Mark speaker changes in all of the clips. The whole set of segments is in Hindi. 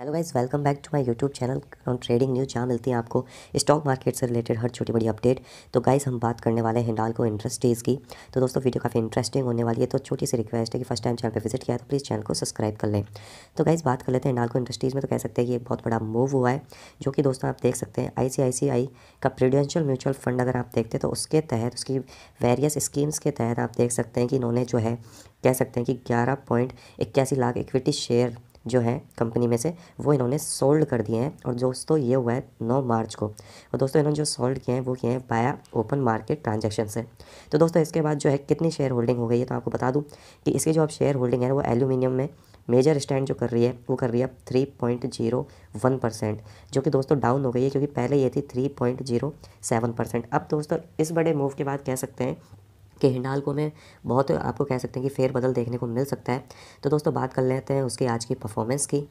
Speaker 1: hello guys welcome back to my YouTube channel on trading news जहाँ मिलती है आपको स्टॉक मार्केट से रिलेटेड हर छोटी बड़ी अपडेट तो गाइज़ हम बात करने वाले हैं को इंडस्ट्रीज़ की तो दोस्तों वीडियो काफ़ी इंटरेस्टिंग होने वाली है तो छोटी सी रिक्वेस्ट है कि फर्स्ट टाइम चैनल पर विजिट किया तो प्लीज़ चैनल को सब्सक्राइब कर लें तो गाइज़ बात कर लेते हैं को इंडस्ट्रीज़ में तो कह सकते हैं कि एक बहुत बड़ा मूव हुआ है जो कि दोस्तों आप देख सकते हैं आई का प्रीडेंशियल म्यूचुअल फंड अगर आप देखते हैं तो उसके तहत उसकी वेरियस स्कीम्स के तहत आप देख सकते हैं कि इन्होंने जो है कह सकते हैं कि ग्यारह पॉइंट इक्यासी लाख इक्विटी शेयर जो है कंपनी में से वो इन्होंने सोल्ड कर दिए हैं और दोस्तों ये हुआ है नौ मार्च को और दोस्तों इन्होंने जो सोल्ड किए हैं वो किए हैं बाया ओपन मार्केट ट्रांजेक्शन से तो दोस्तों इसके बाद जो है कितनी शेयर होल्डिंग हो गई है तो आपको बता दूँ कि इसके जो आप शेयर होल्डिंग है वो एल्यूमिनियम में मेजर स्टैंड जो कर रही है वो कर रही है अब three point zero one percent जो कि दोस्तों डाउन हो गई है क्योंकि पहले ये थी three point zero seven percent अब दोस्तों इस बड़े मूव के बाद कह सकते हैं कि हिंडाल को बहुत आपको कह सकते हैं कि फेरबदल देखने को मिल सकता है तो दोस्तों बात कर लेते हैं उसकी आज की परफॉर्मेंस की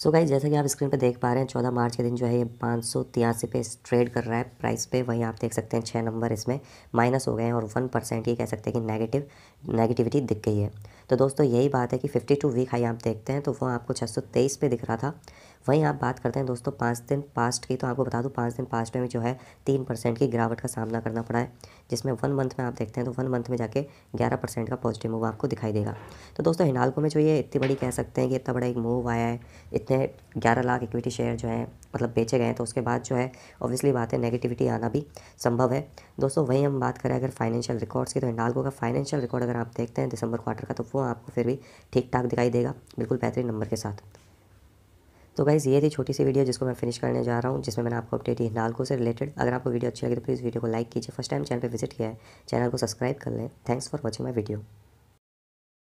Speaker 1: सो so गाइज जैसा कि आप स्क्रीन पर देख पा रहे हैं चौदह मार्च के दिन जो है ये पाँच सौ तिरासी पे ट्रेड कर रहा है प्राइस पे वहीं आप देख सकते हैं छः नंबर इसमें माइनस हो गए हैं और वन परसेंट ये कह सकते हैं कि नेगेटिव नेगेटिविटी दिख गई है तो दोस्तों यही बात है कि फिफ्टी टू वीक हाई आप देखते हैं तो वो आपको छः सौ तेईस पे दिख रहा था वहीं आप बात करते हैं दोस्तों पाँच दिन पास्ट की तो आपको बता दूँ पाँच दिन पास्ट में जो है तीन परसेंट की गिरावट का सामना करना पड़ा है जिसमें वन मंथ में आप देखते हैं तो वन मंथ में जाके ग्यारह परसेंट का पॉजिटिव मूव आपको दिखाई देगा तो दोस्तों हिंडालको में जो ये इतनी बड़ी कह सकते हैं कि इतना बड़ा एक मूव आया है इतने ग्यारह लाख इक्विटी शेयर जो है मतलब बेचे गए हैं तो उसके बाद जो है ऑब्वियसली बात है नेगेटिविटी आना भी संभव है दोस्तों वहीं हम बात करें अगर फाइनेंशियल रिकॉर्ड्स की तो हिंडालको का फाइनेंशियल रिकॉर्ड अगर आप देखते हैं दिसंबर क्वार्टर का तो वो आपको आपको फिर भी ठीक ठाक दिखाई देगा बिल्कुल बेहतरीन नंबर के साथ तो गाइज़ ये थी छोटी सी वीडियो जिसको मैं फिनिश करने जा रहा हूँ जिसमें मैंने आपको अपडेट दी नालको से रिलेटेड अगर आपको वीडियो अच्छी लगी तो प्लीज़ वीडियो को लाइक कीजिए फर्स्ट टाइम चैनल पर विजिट किया है चैनल को सब्सक्राइब कर लें thanks for watching my video